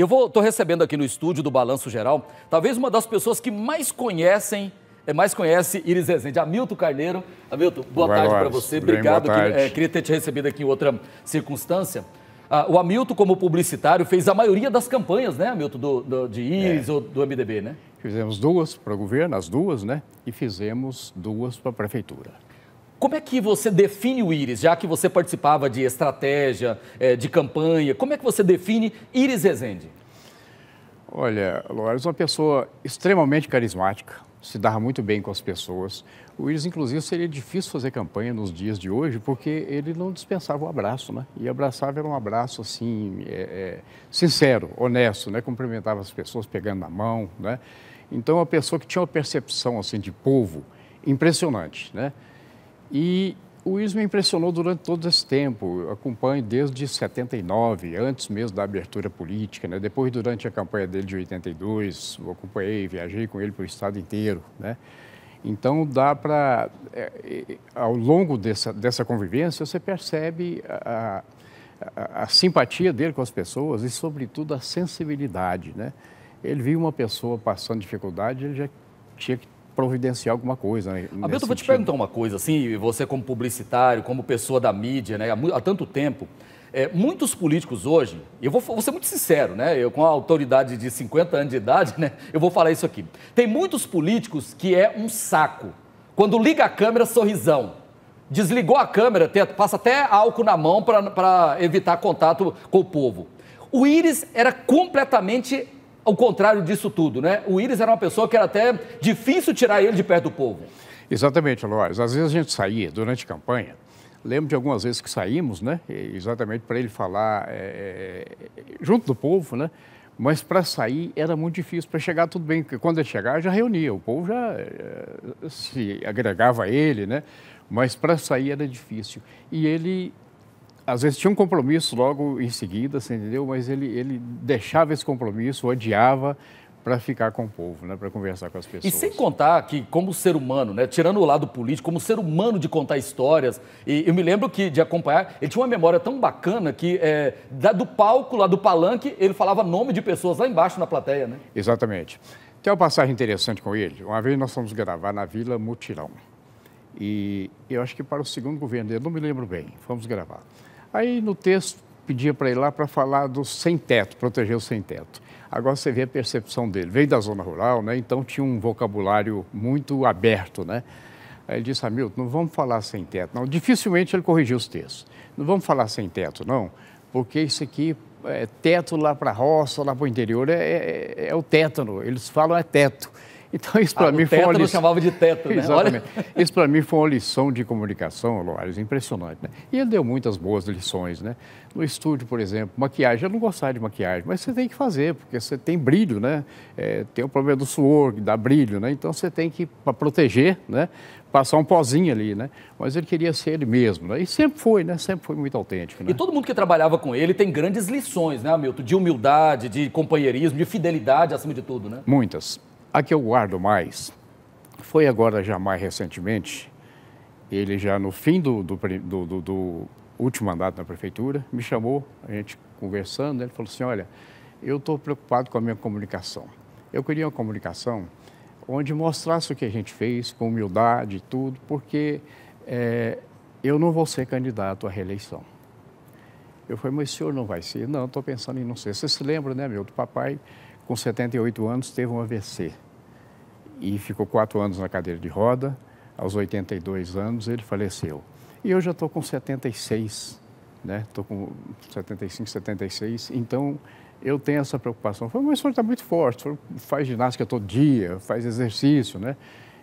Eu estou recebendo aqui no estúdio do Balanço Geral, talvez uma das pessoas que mais conhecem, é, mais conhece Iris Rezende, Hamilton Carneiro. Hamilton, boa, tarde para você, Bem, obrigado. Que, é, queria ter te recebido aqui em outra circunstância. Ah, o Hamilton, como publicitário, fez a maioria das campanhas, né, Hamilton, do, do de Iris é. ou do MDB, né? Fizemos duas para o governo, as duas, né? E fizemos duas para a prefeitura. Como é que você define o Iris, já que você participava de estratégia, é, de campanha? Como é que você define Iris Rezende? Olha, Loares é uma pessoa extremamente carismática, se dava muito bem com as pessoas. O Iris, inclusive, seria difícil fazer campanha nos dias de hoje, porque ele não dispensava o abraço, né? E abraçava era um abraço, assim, é, é, sincero, honesto, né? Cumprimentava as pessoas pegando na mão, né? Então, é uma pessoa que tinha uma percepção, assim, de povo impressionante, né? E o isso me impressionou durante todo esse tempo. Eu acompanho desde 79, antes mesmo da abertura política, né? depois durante a campanha dele de 82, eu acompanhei, viajei com ele para o estado inteiro, né? Então dá para, é, é, ao longo dessa, dessa convivência, você percebe a, a, a, simpatia dele com as pessoas e, sobretudo, a sensibilidade, né? Ele viu uma pessoa passando dificuldade, ele já tinha que providenciar alguma coisa. Né, ah, eu vou te perguntar uma coisa, assim, você como publicitário, como pessoa da mídia, né, há, há tanto tempo, é, muitos políticos hoje, eu vou, vou, ser muito sincero, né, eu com a autoridade de 50 anos de idade, né, eu vou falar isso aqui. Tem muitos políticos que é um saco. Quando liga a câmera, sorrisão. Desligou a câmera, passa até álcool na mão para evitar contato com o povo. O Íris era completamente ao contrário disso tudo, né? O Íris era uma pessoa que era até difícil tirar ele de perto do povo. Exatamente, Lóis. Às vezes a gente saía durante campanha. Lembro de algumas vezes que saímos, né? Exatamente para ele falar é, é, junto do povo, né? Mas para sair era muito difícil. Para chegar, tudo bem, porque quando ele chegar, já reunia, o povo já é, se agregava a ele, né? Mas para sair era difícil. E ele às vezes tinha um compromisso logo em seguida, você entendeu? Mas ele, ele deixava esse compromisso, adiava para ficar com o povo, né? para conversar com as pessoas. E sem contar que, como ser humano, né? tirando o lado político, como ser humano de contar histórias, e eu me lembro que de acompanhar, ele tinha uma memória tão bacana que é, do palco, lá do palanque, ele falava nome de pessoas lá embaixo na plateia, né? Exatamente. Tem uma passagem interessante com ele. Uma vez nós fomos gravar na Vila Mutirão. E eu acho que para o segundo governo dele, não me lembro bem, fomos gravar. Aí no texto pedia para ir lá para falar do sem-teto, proteger o sem-teto. Agora você vê a percepção dele. Veio da zona rural, né? então tinha um vocabulário muito aberto. Né? Aí ele disse, Hamilton, não vamos falar sem-teto. Não, dificilmente ele corrigiu os textos. Não vamos falar sem-teto, não, porque isso aqui é teto lá para a roça, lá para o interior, é, é, é, é o tétano. Eles falam é teto. Então, isso para ah, mim foi uma lição. chamava de teto, né? Exatamente. Olha... Isso para mim foi uma lição de comunicação, Loares, impressionante. Né? E ele deu muitas boas lições, né? No estúdio, por exemplo, maquiagem. Eu não gostava de maquiagem, mas você tem que fazer, porque você tem brilho, né? É, tem o problema do suor, que dá brilho, né? Então, você tem que, para proteger, né? Passar um pozinho ali, né? Mas ele queria ser ele mesmo, né? E sempre foi, né? Sempre foi muito autêntico, né? E todo mundo que trabalhava com ele tem grandes lições, né, Hamilton? De humildade, de companheirismo, de fidelidade, acima de tudo, né? Muitas a que eu guardo mais foi agora já mais recentemente, ele já no fim do, do, do, do último mandato na prefeitura, me chamou, a gente conversando, ele falou assim, olha, eu estou preocupado com a minha comunicação. Eu queria uma comunicação onde mostrasse o que a gente fez, com humildade e tudo, porque é, eu não vou ser candidato à reeleição. Eu falei, mas o senhor não vai ser? Não, estou pensando em não ser. Você se lembra, né, meu, do papai com 78 anos, teve um AVC e ficou quatro anos na cadeira de roda. Aos 82 anos, ele faleceu. E eu já estou com 76, né? Estou com 75, 76. Então, eu tenho essa preocupação. Mas o senhor está muito forte, o senhor faz ginástica todo dia, faz exercício, né?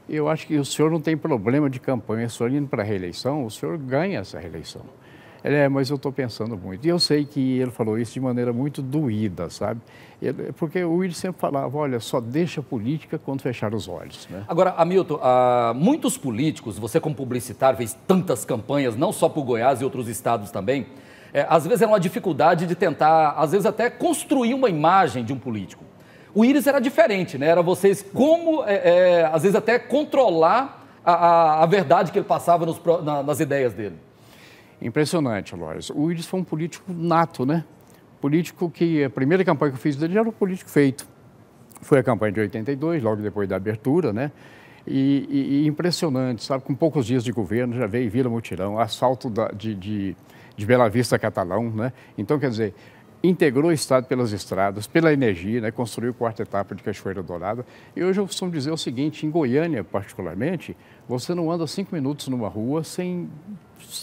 Eu acho que o senhor não tem problema de campanha. O senhor indo para a reeleição, o senhor ganha essa reeleição. Ele, é, mas eu estou pensando muito. E eu sei que ele falou isso de maneira muito doída, sabe? Ele, porque o Willis sempre falava, olha, só deixa a política quando fechar os olhos. Né? Agora, Hamilton, uh, muitos políticos, você como publicitário fez tantas campanhas, não só para o Goiás e outros estados também, é, às vezes era uma dificuldade de tentar, às vezes até construir uma imagem de um político. O Íris era diferente, né? Era vocês como, é, é, às vezes até controlar a, a, a, verdade que ele passava nos, na, nas ideias dele. Impressionante, Lois. O Willis foi um político nato, né? Político que a primeira campanha que eu fiz dele já era um político feito. Foi a campanha de 82, logo depois da abertura, né? E, e, e impressionante, sabe? Com poucos dias de governo já veio Vila Mutirão, assalto da, de, de, de Bela Vista Catalão, né? Então, quer dizer, integrou o Estado pelas estradas, pela energia, né? construiu a quarta etapa de Cachoeira Dourada. E hoje eu costumo dizer o seguinte, em Goiânia particularmente, você não anda cinco minutos numa rua sem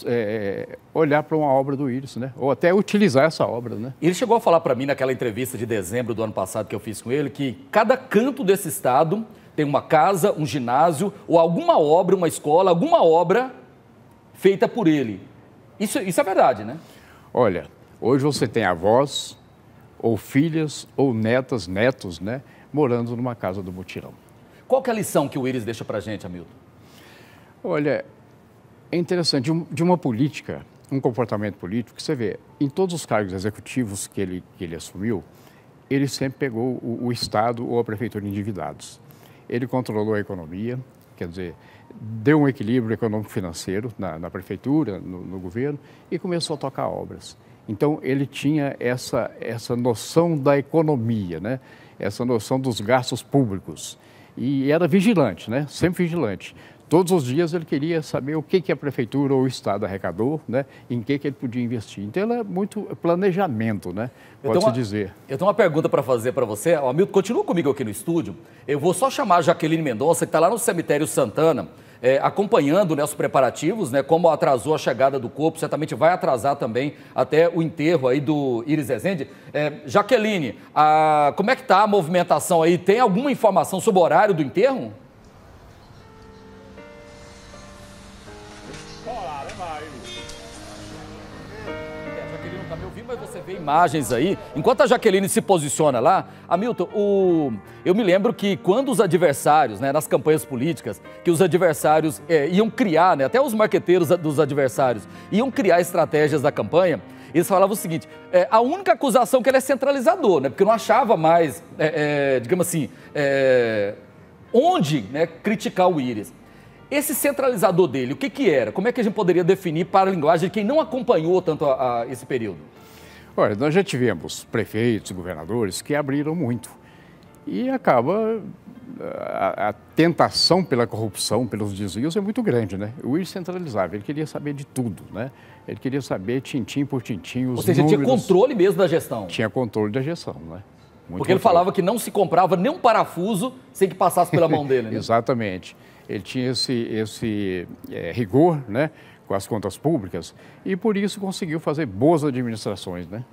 é, olhar para uma obra do Íris, né? Ou até utilizar essa obra, né? Ele chegou a falar para mim naquela entrevista de dezembro do ano passado que eu fiz com ele que cada canto desse estado tem uma casa, um ginásio ou alguma obra, uma escola, alguma obra feita por ele. Isso, isso é verdade, né? Olha, Hoje você tem avós, ou filhas, ou netas, netos, né? Morando numa casa do mutirão. Qual é a lição que o Iris deixa para gente, Hamilton? Olha, é interessante. De uma política, um comportamento político, que você vê, em todos os cargos executivos que ele, que ele assumiu, ele sempre pegou o, o Estado ou a prefeitura endividados. Ele controlou a economia, quer dizer, deu um equilíbrio econômico-financeiro na, na, prefeitura, no, no governo, e começou a tocar obras. Então, ele tinha essa, essa noção da economia, né? essa noção dos gastos públicos. E era vigilante, né? sempre vigilante. Todos os dias ele queria saber o que, que a prefeitura ou o Estado arrecadou, né? em que, que ele podia investir. Então, ele é muito planejamento, né? pode-se dizer. Eu tenho uma pergunta para fazer para você. O Hamilton, continua comigo aqui no estúdio. Eu vou só chamar a Jaqueline Mendonça, que está lá no cemitério Santana é, acompanhando né, os preparativos, né, como atrasou a chegada do corpo, certamente vai atrasar também até o enterro aí do Iris Rezende. É, Jaqueline, a, como é que está a movimentação aí? Tem alguma informação sobre o horário do enterro? você vê imagens aí. Enquanto a Jaqueline se posiciona lá, Hamilton, o... eu me lembro que quando os adversários, né, nas campanhas políticas, que os adversários é, iam criar, né, até os marqueteiros dos adversários, iam criar estratégias da campanha, eles falavam o seguinte: é, a única acusação é que ele é centralizador, né, porque não achava mais, é, é digamos assim, é, onde né, criticar o Íris. Esse centralizador dele, o que, que era? Como é que a gente poderia definir para a linguagem de quem não acompanhou tanto a, a esse período? Olha, nós já tivemos prefeitos, governadores que abriram muito. E acaba a, a, tentação pela corrupção, pelos desvios é muito grande, né? O Ir centralizava, ele queria saber de tudo, né? Ele queria saber tintim por tintim os Ou seja, números... tinha controle mesmo da gestão. Tinha controle da gestão, né? Muito Porque ele falava que não se comprava nem um parafuso sem que passasse pela mão dele, né? Exatamente. Ele tinha esse, esse é, rigor, né? com as contas públicas e por isso conseguiu fazer boas administrações, né?